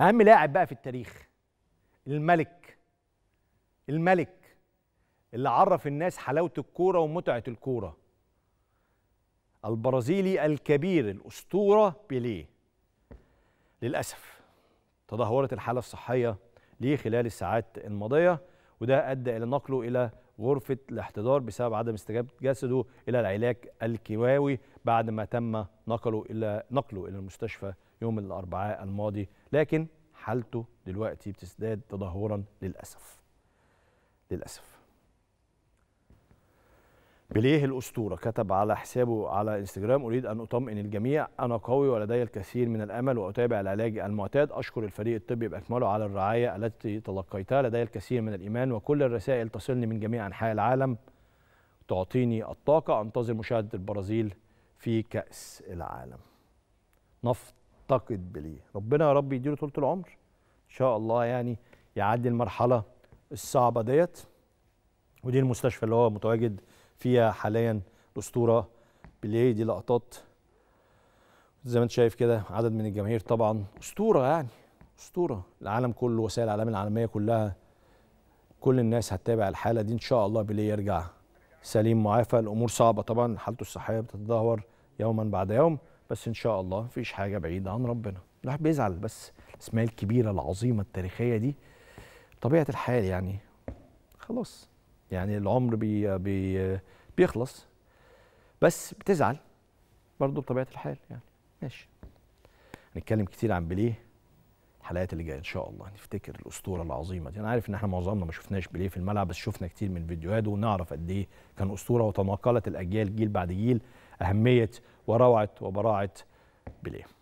اهم لاعب بقى في التاريخ الملك الملك اللي عرف الناس حلاوه الكوره ومتعه الكوره البرازيلي الكبير الاسطوره بيليه للاسف تدهورت الحاله الصحيه ليه خلال الساعات الماضيه وده ادى الى نقله الى غرفة الاحتضار بسبب عدم استجابة جسده إلى العلاج الكيماوي بعد ما تم نقله إلى نقله إلى المستشفى يوم الأربعاء الماضي لكن حالته دلوقتي بتزداد تدهورا للأسف للأسف بليه الأسطورة كتب على حسابه على انستغرام أريد أن أطمئن الجميع أنا قوي ولدي الكثير من الأمل وأتابع العلاج المعتاد أشكر الفريق الطبي بأكمله على الرعاية التي تلقيتها لدي الكثير من الإيمان وكل الرسائل تصلني من جميع أنحاء العالم تعطيني الطاقة أنتظر مشاهدة البرازيل في كأس العالم نفتقد بليه ربنا يا رب يديله طولة العمر إن شاء الله يعني يعدي المرحلة الصعبة ديت ودي المستشفى اللي هو متواجد فيها حاليا الاسطوره بيليه دي لقطات زي ما انت شايف كده عدد من الجماهير طبعا اسطوره يعني اسطوره العالم كله وسائل الاعلام العالميه كلها كل الناس هتتابع الحاله دي ان شاء الله بيليه يرجع سليم معافى الامور صعبه طبعا حالته الصحيه بتتدهور يوما بعد يوم بس ان شاء الله مفيش حاجه بعيده عن ربنا الواحد بيزعل بس الاسماء الكبيره العظيمه التاريخيه دي طبيعه الحال يعني خلاص يعني العمر بي بي بيخلص بس بتزعل برضه بطبيعه الحال يعني ماشي هنتكلم كتير عن بيليه الحلقات اللي جايه ان شاء الله نفتكر الاسطوره العظيمه دي انا عارف ان احنا معظمنا ما شفناش بيليه في الملعب بس شفنا كتير من فيديوهاته ونعرف قد ايه كان اسطوره وتناقلت الاجيال جيل بعد جيل اهميه وروعه وبراعه بيليه